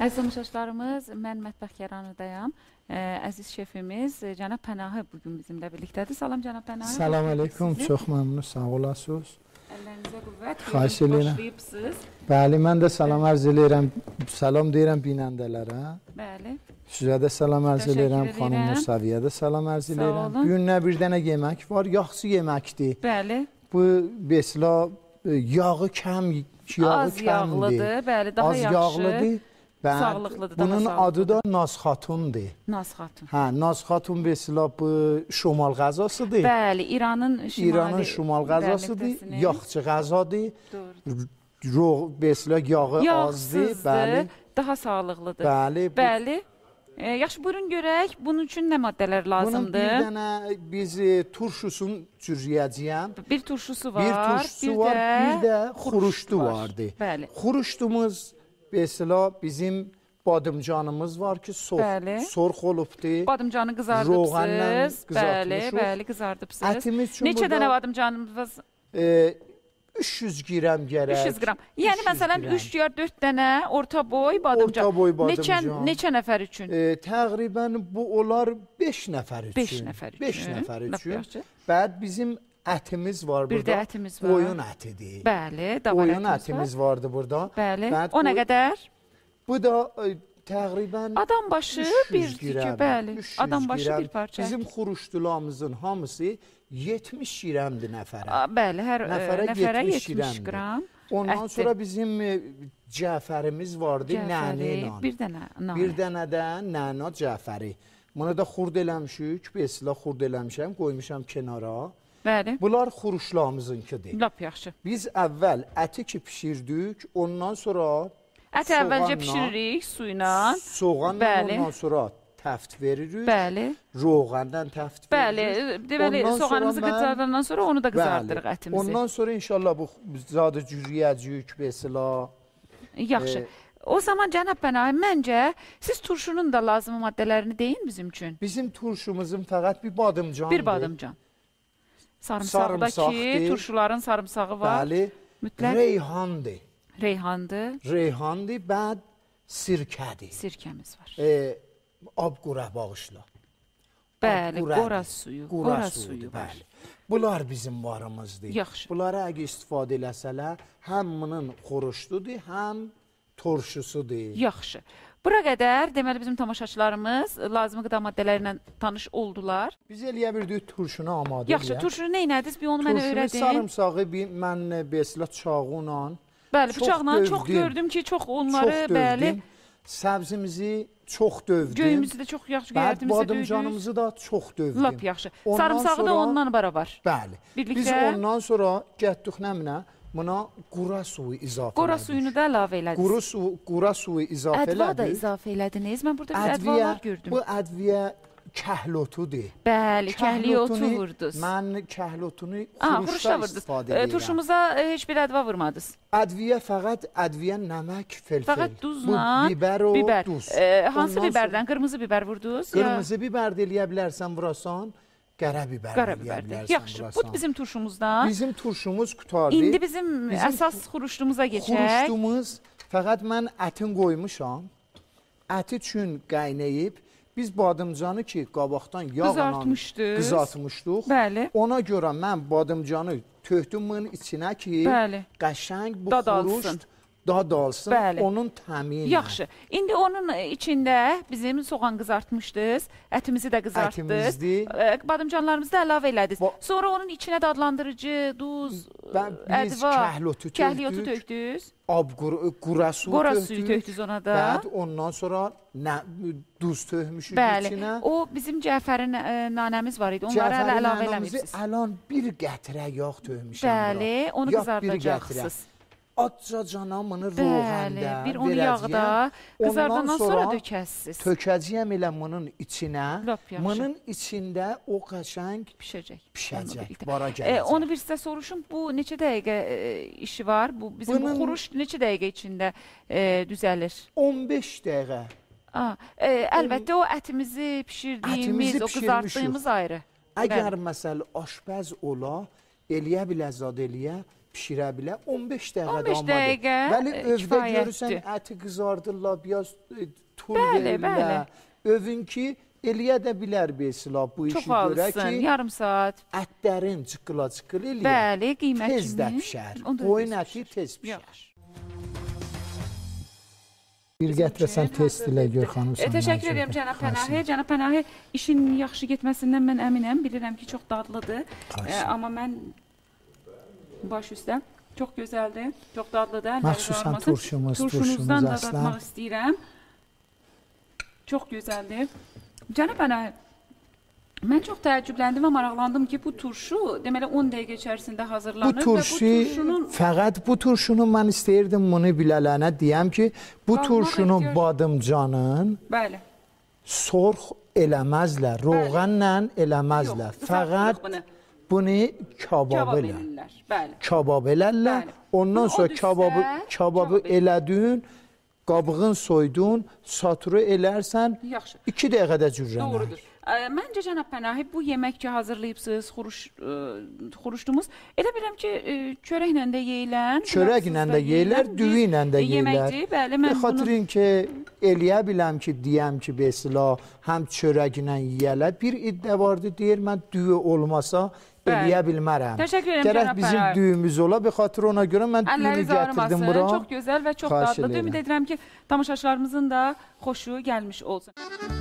Əziz tamaşaçılarımız, mən Mətbəx Kəranovdayam. Əziz şefimiz e, cənab Pənahı bu gün bizimlə birlikdədir. Salam cənab Pənahı. Salam əleykum. Çox məmnun, sağ olasınız. Əllərinizə qüvvət. Xahiş eləyirəm. Bəli, mən də salam arz eləyirəm. Salam deyirəm binəndələrə. Bəli. Sizə də salam arz eləyirəm, xanım Musaviyə də salam arz eləyirəm. Bu gün nə bir dənə yemək var, yaxşı yeməkdir. Bəli. Bu besla e, yağı kəm, yağı Az kəmdir. yağlıdır, bəli, daha Az yaxşı. Az yağlıdır. Və Sağlıqlıdır da. Bunun sağlıqlıdır. adı da Nazxatundur. Nazxatun. Hə, Nazxatun vesilah bu e, şimal qəzasıdır. Bəli, İranın şimali. İranın şimal qəzasıdır, yaxçı qəzadır. Doğru. Roğ vesilah yağı azdır, bəli. Daha sağlıqlıdır. Bəli. Bu... Bəli. E, yaxşı, buyurun görək, bunun üçün nə maddələr lazımdır? Bunun bir dənə biz e, turşusun cürriyəcəyəm. Bir turşusu var, bir, turşusu bir, var, də, bir də xuruşdu var. vardı. Bəli. Xuruşdumuz bir əsla bizim badımcanımız var ki, sox, bəli. sorx olubdur. Badımcanı qızardıbsınız. Bəli, bəli, qızardıbsınız. Ətimiz üçün Neçə e, yəni dənə badımcanımız? E, 300 qram gərək. 300 qram. Yəni 300 məsələn 3 ya 4 dənə orta boy badımcan. Orta boy badımcan. Neçə neçə nəfər üçün? E, təqribən bu olar 5 nəfər üçün. 5 nəfər üçün. 5 nəfər üçün. Bəd bizim ətimiz var burada. Bir də ətimiz var. Qoyun ətidir. Bəli, davar Qoyun ətimiz var. vardı burada. Bəli. Bəd o nə qədər? Bu da təqribən adam başı 1 girəm, bəli. Adam başı bir parça. Bizim xuruşdulamızın hamısı 70 girəmdir nəfərə. bəli, hər nəfərə, nəfərə 70, qram. Ondan ətdir. sonra bizim cəfərimiz vardı, nənə ilə. Bir dənə Bir dənə də nəna cəfəri. Bunu da xurd eləmişik, bir silah xurd eləmişəm, qoymuşam kənara. Bəli. Bunlar xuruşlarımızınkidir. Lap yaxşı. Biz əvvəl əti ki pişirdik, ondan sonra Əti əvvəlcə pişiririk suyla. Soğanla Bəli. ondan sonra təft veririk. Bəli. Roğandan təft veririk. Bəli, deməli soğanımızı mən... qızardandan sonra onu da qızardırıq Bəli. ətimizi. Ondan sonra inşallah bu zadı cürüyəcəyik besla. Yaxşı. E, O zaman cənab Bənayi, məncə siz turşunun da lazım maddələrini deyin bizim üçün. Bizim turşumuzun fəqət bir badımcandır. Bir badımcan. Sarımsaqda ki, turşuların sarımsağı var. Bəli. Mütləq reyhandır. Reyhandır. Reyhandır, bəd sirkədir. Sirkəmiz var. E, ab qura bağışla. Bəli, qura, qora suyu, qura, qora suyudur, suyu var. Bəli. Bunlar bizim varımızdır. Yaxşı. Bunları əgə istifadə eləsələr, həm bunun xoruşdudur, həm torşusudur. Yaxşı. Bura qədər deməli bizim tamaşaçılarımız lazım qida maddələri ilə tanış oldular. Biz eləyə bildik turşunu amadə. Yaxşı, turşunu nə ediniz? Bir onu turşunu mənə öyrədin. Turşunu sarımsağı bir mən belə çağı ilə. Bəli, bıçaqla çox, çox gördüm ki, çox onları çox bəli. Səbzimizi çox dövdüm. Göyümüzü də çox yaxşı göyərtimizi dövdük. Badımcanımızı da çox dövdüm. Lap yaxşı. Sarımsağı da ondan bərabər. Bəli. Birlikdə... Biz ondan sonra gətdik nəminə. Buna qura suyu izafə qura elədik. Qura suyunu da əlavə elədik. Quru su, qura suyu izafə ədva elədik. Ədva da izafə elədiniz. Mən burada bir ədviyə, ədvalar gördüm. Bu ədviyə kəhlotudur. Bəli, kəhliotu vurduz. Mən kəhlotunu xuruşda istifadə edirəm. Turşumuza e, heç bir ədva vurmadınız. Ədviyə fəqət ədviyə nəmək felfel. Fəqət duzla, Bu, biber, o, biber. duz. E, hansı Ondan biberdən? Qırmızı biber vurduz? Qırmızı ya? biber də eləyə bilərsən, vurasan. Qara bibər. Qara bibərdir. Yaxşı, bu bizim turşumuzdan. Bizim turşumuz qutardı. İndi bizim, bizim əsas xuruşdumuza keçək. Xuruşdumuz fəqət mən ətin qoymuşam. Əti üçün qaynayıb biz badımcanı ki qabaqdan yağla qızartmışdıq. Bəli. Ona görə mən badımcanı töhdümün içinə ki, Bəli. qəşəng bu Dad xuruşd alsın daha dalsın, Bəli. onun təmini. Yaxşı. İndi onun içində bizim soğan qızartmışdınız, ətimizi də qızartdınız. Ətimizi. Badımcanlarımızı da əlavə elədiniz. Ba Sonra onun içinə dadlandırıcı, duz, ben, ədva, kəhliyotu tökdük. tökdünüz. Ab quru, qura su qura tökdük. suyu tökdünüz ona da. Bəd ondan sonra nə, duz tökmüşük Bəli. içinə. O bizim Cəfərin ə, nanəmiz var idi. Onları əlavə eləmişsiniz. Cəfərin nanəmizi əlan bir qətrə yağ tökmüşəm. Bəli, onu qızardacaqsınız acca canamını ruhəndə bir onu yağda qızardandan sonra tökəsiz. Tökəcəyəm elə mının içinə. Mının içində o qəşəng pişəcək. Pişəcək, bara e, gələcək. E, onu bir sizə soruşum, bu neçə dəqiqə e, işi var? Bu bizim Bunun... bu xuruş neçə dəqiqə içində e, düzəlir? 15 dəqiqə. A, e, əlbəttə o ətimizi bişirdiyimiz, ətimizi o qızartdığımız ayrı. Əgər məsəl aşpəz ola, eləyə biləzad eləyə, eləyə pişirə bilə 15 dəqiqə 15 dəqiqə e, Bəli, övdə görürsən əti qızardırlar, biraz e, tur verirlər. Övün ki, eləyə də bilər Beysila bu Çox işi görə ki, yarım saat ətlərin çıqqıla-çıqqıl eləyir. Bəli, qiymətini tez də pişər. Qoyun əti tez pişər. Bir gətirəsən test ilə gör xanım. E, təşəkkür edirəm cənab Pənahi. Cənab Pənahi, işin yaxşı getməsindən mən əminəm. Bilirəm ki, çox dadlıdır. E, amma mən baş üstə. Çox gözəldir, çox dadlıdır. Məxsusən turşumuz, turşumuzdan turşumuz da dadmaq istəyirəm. Çox gözəldir. Cənab Ənə, mən çox təəccübləndim və maraqlandım ki, bu turşu deməli 10 dəqiqə içərisində hazırlanır. Bu turşu, və bu turşunun... fəqət bu turşunu mən istəyirdim bunu bilələnə deyəm ki, bu Qalmaq turşunu ediyorum. badımcanın Bəli. sorx eləməzlər, roğanla eləməzlər. Yox, fəqət... Yox, bunu kabab elə. Kabab elərlər. Ondan sonra kababı, kababı elədin, qabığın soydun, satırı elərsən, 2 dəqiqədə cürrənər. Doğrudur. Məncə cənab Pənahib bu yemək ki hazırlayıbsınız, xuruş ə, xuruşdunuz. Elə bilirəm ki ə, çörəklə də yeyilən, çörəklə də yeyilər, düyü ilə də yeyilər. Yeməkdir, bəli, mən bunu xatırlayın ki, eləyə biləm ki, deyəm ki, belə həm çörəklə yeyələr. Bir iddia vardı, deyir mən düyü olmasa eləyə bilmərəm. Təşəkkür edirəm. Gərək bizim pərar. düyümüz ola. Bir xatır ona görə mən düyümü gətirdim bura. Çox gözəl və çox dadlıdır. Ümid edirəm ki, tamaşaçılarımızın da xoşu gəlmiş olsun.